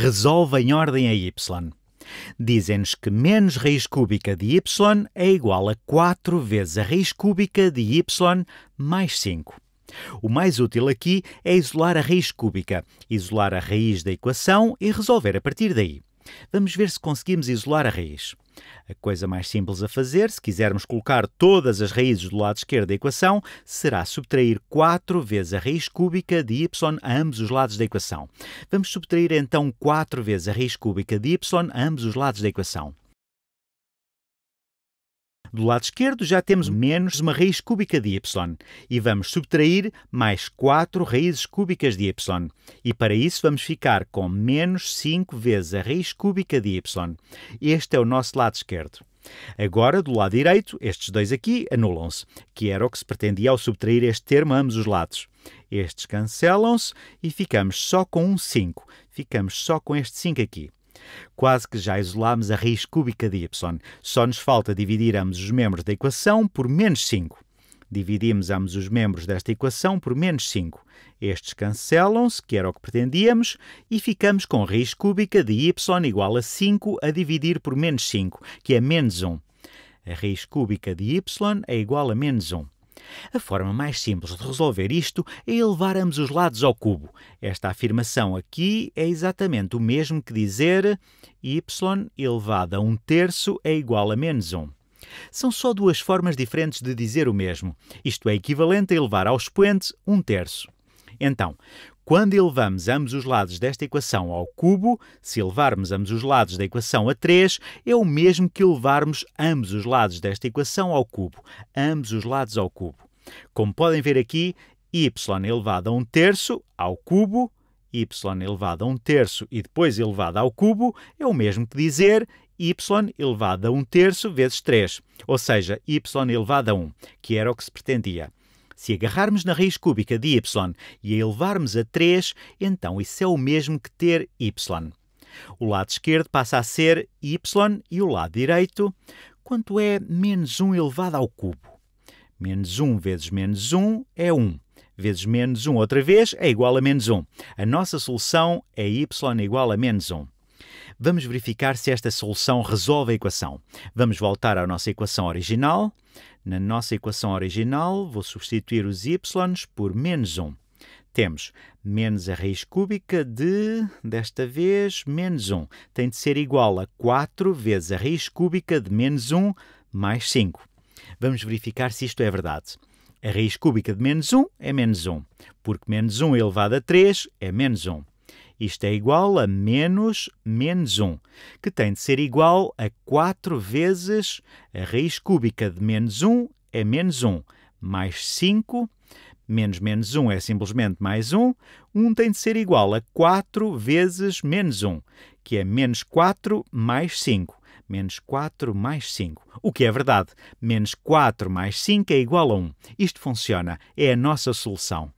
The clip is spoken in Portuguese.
resolve em ordem a y. Dizem-nos que menos raiz cúbica de y é igual a 4 vezes a raiz cúbica de y mais 5. O mais útil aqui é isolar a raiz cúbica, isolar a raiz da equação e resolver a partir daí. Vamos ver se conseguimos isolar a raiz. A coisa mais simples a fazer, se quisermos colocar todas as raízes do lado esquerdo da equação, será subtrair 4 vezes a raiz cúbica de y a ambos os lados da equação. Vamos subtrair então 4 vezes a raiz cúbica de y a ambos os lados da equação. Do lado esquerdo já temos hum. menos uma raiz cúbica de y e vamos subtrair mais 4 raízes cúbicas de y. E para isso vamos ficar com menos 5 vezes a raiz cúbica de y. Este é o nosso lado esquerdo. Agora, do lado direito, estes dois aqui anulam-se, que era o que se pretendia ao subtrair este termo a ambos os lados. Estes cancelam-se e ficamos só com um 5. Ficamos só com este 5 aqui. Quase que já isolámos a raiz cúbica de y. Só nos falta dividir ambos os membros da equação por menos 5. Dividimos ambos os membros desta equação por menos 5. Estes cancelam-se, que era o que pretendíamos, e ficamos com raiz cúbica de y igual a 5 a dividir por menos 5, que é menos 1. A raiz cúbica de y é igual a menos 1. A forma mais simples de resolver isto é elevar ambos os lados ao cubo. Esta afirmação aqui é exatamente o mesmo que dizer y elevado a 1 terço é igual a menos 1. São só duas formas diferentes de dizer o mesmo. Isto é equivalente a elevar ao expoente 1 terço. Então, quando elevamos ambos os lados desta equação ao cubo, se elevarmos ambos os lados da equação a 3, é o mesmo que elevarmos ambos os lados desta equação ao cubo. Ambos os lados ao cubo. Como podem ver aqui, y elevado a 1 terço ao cubo, y elevado a 1 terço e depois elevado ao cubo, é o mesmo que dizer y elevado a 1 terço vezes 3, ou seja, y elevado a 1, que era o que se pretendia. Se agarrarmos na raiz cúbica de y e a elevarmos a 3, então isso é o mesmo que ter y. O lado esquerdo passa a ser y e o lado direito, quanto é menos 1 elevado ao cubo. Menos 1 vezes menos 1 é 1. Vezes menos 1 outra vez é igual a menos 1. A nossa solução é y igual a menos 1. Vamos verificar se esta solução resolve a equação. Vamos voltar à nossa equação original. Na nossa equação original, vou substituir os y por menos 1. Temos menos a raiz cúbica de, desta vez, menos 1. Tem de ser igual a 4 vezes a raiz cúbica de menos 1 mais 5. Vamos verificar se isto é verdade. A raiz cúbica de menos 1 é menos 1, porque menos 1 elevado a 3 é menos 1. Isto é igual a menos menos 1, que tem de ser igual a 4 vezes a raiz cúbica de menos 1 é menos 1, mais 5, menos menos 1 é simplesmente mais 1, 1 tem de ser igual a 4 vezes menos 1, que é menos 4 mais 5. Menos 4 mais 5. O que é verdade. Menos 4 mais 5 é igual a 1. Isto funciona. É a nossa solução.